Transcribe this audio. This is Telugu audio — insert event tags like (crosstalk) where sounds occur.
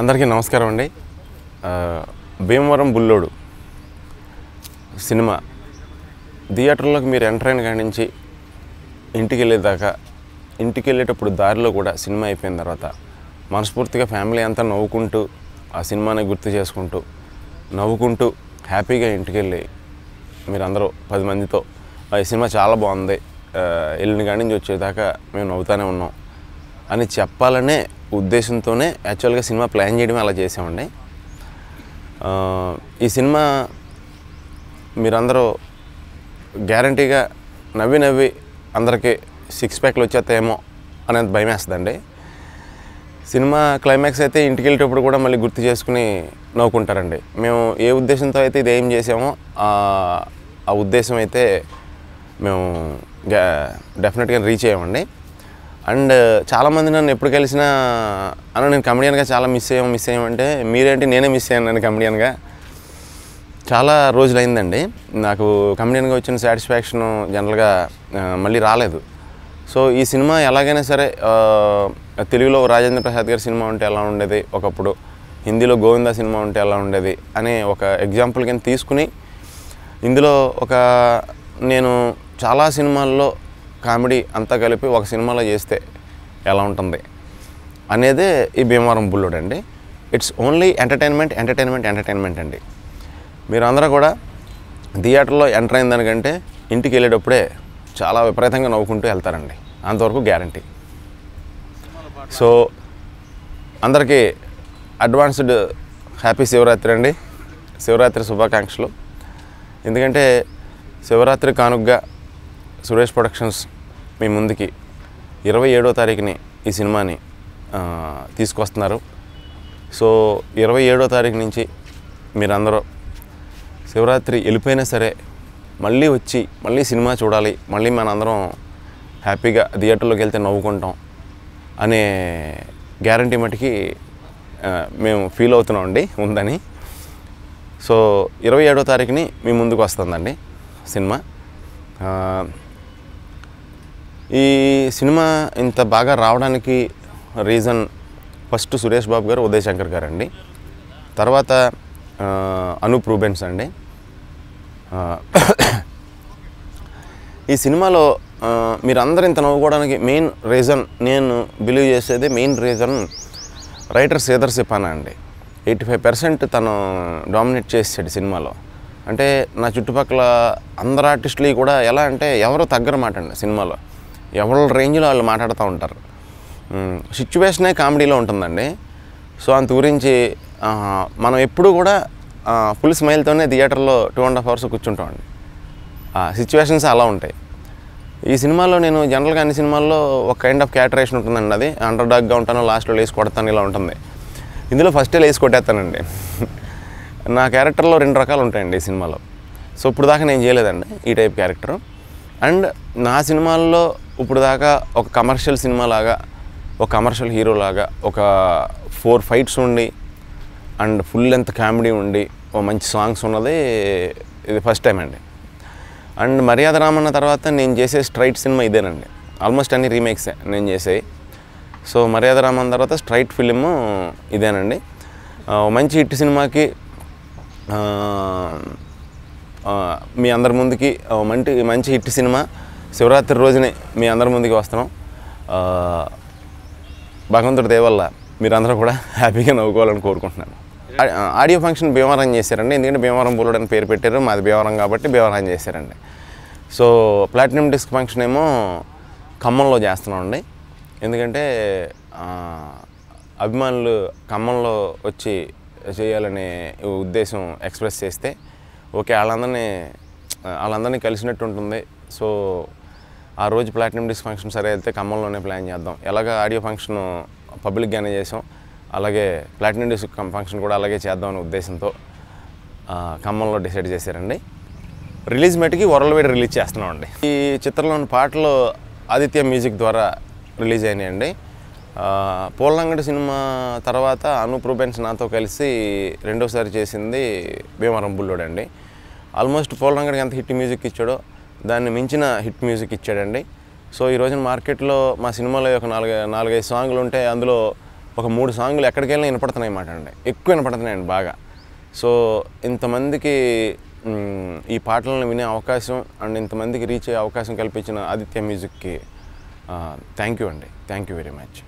అందరికీ నమస్కారం అండి భీమవరం బుల్లోడు సినిమా థియేటర్లోకి మీరు ఎంటర్ అయిన కాడి నుంచి ఇంటికి వెళ్ళేదాకా ఇంటికి వెళ్ళేటప్పుడు దారిలో కూడా సినిమా అయిపోయిన తర్వాత మనస్ఫూర్తిగా ఫ్యామిలీ అంతా నవ్వుకుంటూ ఆ సినిమాని గుర్తు చేసుకుంటూ నవ్వుకుంటూ హ్యాపీగా ఇంటికి వెళ్ళి మీరందరూ పది మందితో ఈ సినిమా చాలా బాగుంది వెళ్ళిన కాడి నుంచి వచ్చేదాకా మేము నవ్వుతూనే ఉన్నాం అని చెప్పాలనే ఉద్దేశంతోనే యాక్చువల్గా సినిమా ప్లాన్ చేయడం అలా చేసామండి ఈ సినిమా మీరందరూ గ్యారంటీగా నవ్వి నవ్వి అందరికీ సిక్స్ ప్యాక్లు వచ్చేస్తాయేమో అనేది భయం వేస్తుందండి సినిమా క్లైమాక్స్ అయితే ఇంటికి వెళ్ళేటప్పుడు కూడా మళ్ళీ గుర్తు చేసుకుని నవ్వుకుంటారండి మేము ఏ ఉద్దేశంతో అయితే ఇది ఏం చేసామో ఆ ఉద్దేశం అయితే మేము డెఫినెట్గా రీచ్ అయ్యామండి అండ్ చాలామంది నన్ను ఎప్పుడు కలిసినా అన్న నేను కమెడియన్గా చాలా మిస్ అయ్యాం మిస్ అయ్యామంటే మీరేంటి నేనే మిస్ అయ్యాను నన్ను కమెడియన్గా చాలా రోజులైందండి నాకు కమెడియన్గా వచ్చిన సాటిస్ఫాక్షన్ జనరల్గా మళ్ళీ రాలేదు సో ఈ సినిమా ఎలాగైనా సరే తెలుగులో రాజేంద్ర ప్రసాద్ గారి సినిమా ఉంటే ఎలా ఉండేది ఒకప్పుడు హిందీలో గోవింద సినిమా ఉంటే ఎలా ఉండేది అనే ఒక ఎగ్జాంపుల్ కింద తీసుకుని ఇందులో ఒక నేను చాలా సినిమాల్లో కామెడీ అంతా కలిపి ఒక సినిమాలో చేస్తే ఎలా ఉంటుంది అనేదే ఈ భీమవరం బుల్లుడు అండి it's only entertainment entertainment entertainment అండి మీరు అందరూ కూడా థియేటర్లో ఎంటర్ అయిన దానికంటే ఇంటికి వెళ్ళేటప్పుడే చాలా విపరీతంగా నవ్వుకుంటూ వెళ్తారండి అంతవరకు గ్యారంటీ సో అందరికీ అడ్వాన్స్డ్ హ్యాపీ శివరాత్రి అండి శివరాత్రి శుభాకాంక్షలు ఎందుకంటే శివరాత్రి కానుగ్గా సురేష్ ప్రొడక్షన్స్ మీ ముందుకి ఇరవై ఏడో తారీఖుని ఈ సినిమాని తీసుకొస్తున్నారు సో ఇరవై ఏడో తారీఖు నుంచి మీరందరూ శివరాత్రి వెళ్ళిపోయినా సరే మళ్ళీ వచ్చి మళ్ళీ సినిమా చూడాలి మళ్ళీ మనందరం హ్యాపీగా థియేటర్లోకి వెళ్తే నవ్వుకుంటాం అనే గ్యారంటీ మటుకి మేము ఫీల్ అవుతున్నామండి ఉందని సో ఇరవై ఏడో తారీఖుని మీ ముందుకు వస్తుందండి సినిమా ఈ సినిమా ఇంత బాగా రావడానికి రీజన్ ఫస్ట్ సురేష్ బాబు గారు ఉదయ్ శంకర్ గారు అండి తర్వాత అనూప్ రూబెన్స్ అండి ఈ సినిమాలో మీరందరూ ఇంత నవ్వుకోవడానికి మెయిన్ రీజన్ నేను బిలీవ్ చేసేది main reason writer Sridhar Sipana అండి ఎయిటీ ఫైవ్ పర్సెంట్ తను డామినేట్ చేసాడు సినిమాలో అంటే నా చుట్టుపక్కల అందరు ఆర్టిస్టులు కూడా ఎలా అంటే ఎవరు తగ్గరమాట అండి సినిమాలో ఎవరో రేంజ్లో వాళ్ళు మాట్లాడుతూ ఉంటారు సిచ్యువేషనే కామెడీలో ఉంటుందండి సో అంత గురించి మనం ఎప్పుడు కూడా ఫుల్ స్మైల్తోనే థియేటర్లో టూ అండ్ హాఫ్ అవర్స్ కూర్చుంటామండి సిచ్యువేషన్స్ అలా ఉంటాయి ఈ సినిమాలో నేను జనరల్గా అన్ని సినిమాల్లో ఒక కైండ్ ఆఫ్ క్యాటరేషన్ ఉంటుందండి అది అండర్ డాగ్గా ఉంటాను లాస్ట్లో లేసి కొడతాను ఇలా ఉంటుంది ఇందులో ఫస్టే లేసి కొట్టేస్తానండి (laughs) నా క్యారెక్టర్లో రెండు రకాలు ఉంటాయండి ఈ సినిమాలో సో ఇప్పుడు దాకా నేను చేయలేదండి ఈ టైప్ క్యారెక్టర్ అండ్ నా సినిమాల్లో ఇప్పుడు దాకా ఒక కమర్షియల్ సినిమా లాగా ఒక కమర్షియల్ హీరో లాగా ఒక ఫోర్ ఫైట్స్ ఉండి అండ్ ఫుల్ లెంత్ కామెడీ ఉండి ఓ మంచి సాంగ్స్ ఉన్నది ఇది ఫస్ట్ టైం అండి అండ్ మర్యాద రామన్న తర్వాత నేను చేసే స్ట్రైట్ సినిమా ఇదేనండి ఆల్మోస్ట్ అన్ని రీమేక్సే నేను చేసే సో మర్యాద రామన్న తర్వాత స్ట్రైట్ ఫిలిము ఇదేనండి మంచి హిట్ సినిమాకి మీ అందరి ముందుకి మంచి మంచి హిట్ సినిమా శివరాత్రి రోజునే మీ అందరి ముందుకి వస్తున్నాం భగవంతుడి దయవల్ల మీరందరూ కూడా హ్యాపీగా నవ్వుకోవాలని కోరుకుంటున్నాను ఆడియో ఫంక్షన్ భీమవరం చేశారండి ఎందుకంటే భీమవరం బోలుడు అని పేరు పెట్టారు మాది భీమవరం కాబట్టి భీమవరం చేశారండి సో ప్లాటినం డిస్క్ ఫంక్షన్ ఏమో ఖమ్మంలో చేస్తున్నామండి ఎందుకంటే అభిమానులు ఖమ్మంలో వచ్చి చేయాలనే ఉద్దేశం ఎక్స్ప్రెస్ చేస్తే ఓకే వాళ్ళందరినీ వాళ్ళందరినీ కలిసినట్టు ఉంటుంది సో ఆ రోజు ప్లాటినం డిస్క్ ఫంక్షన్ సరే అయితే ఖమ్మంలోనే ప్లాన్ చేద్దాం ఎలాగ ఆడియో ఫంక్షన్ పబ్లిక్గానే చేసాం అలాగే ప్లాటినం డిస్క్ ఫంక్షన్ కూడా అలాగే చేద్దాం అనే ఉద్దేశంతో ఖమ్మంలో డిసైడ్ చేశారండి రిలీజ్ మెట్కి వరల్డ్ వైడ్ రిలీజ్ చేస్తున్నామండి ఈ చిత్రంలోని పాటలు ఆదిత్య మ్యూజిక్ ద్వారా రిలీజ్ అయినాయండి పోలంగడి సినిమా తర్వాత అనూప్ నాతో కలిసి రెండోసారి చేసింది భీమవరం బుల్లోడు అండి ఆల్మోస్ట్ పోలంగడికి ఎంత హిట్ మ్యూజిక్ ఇచ్చాడో దాన్ని మించిన హిట్ మ్యూజిక్ ఇచ్చాడండి సో ఈ రోజున మార్కెట్లో మా సినిమాలో ఒక నాలుగు నాలుగైదు సాంగ్లు ఉంటే అందులో ఒక మూడు సాంగ్లు ఎక్కడికి వెళ్ళినా వినపడుతున్నాయి అన్నమాట అండి ఎక్కువ వినపడుతున్నాయండి బాగా సో ఇంతమందికి ఈ పాటలను వినే అవకాశం అండ్ ఇంతమందికి రీచ్ అయ్యే అవకాశం కల్పించిన ఆదిత్య మ్యూజిక్కి థ్యాంక్ యూ అండి థ్యాంక్ యూ వెరీ మచ్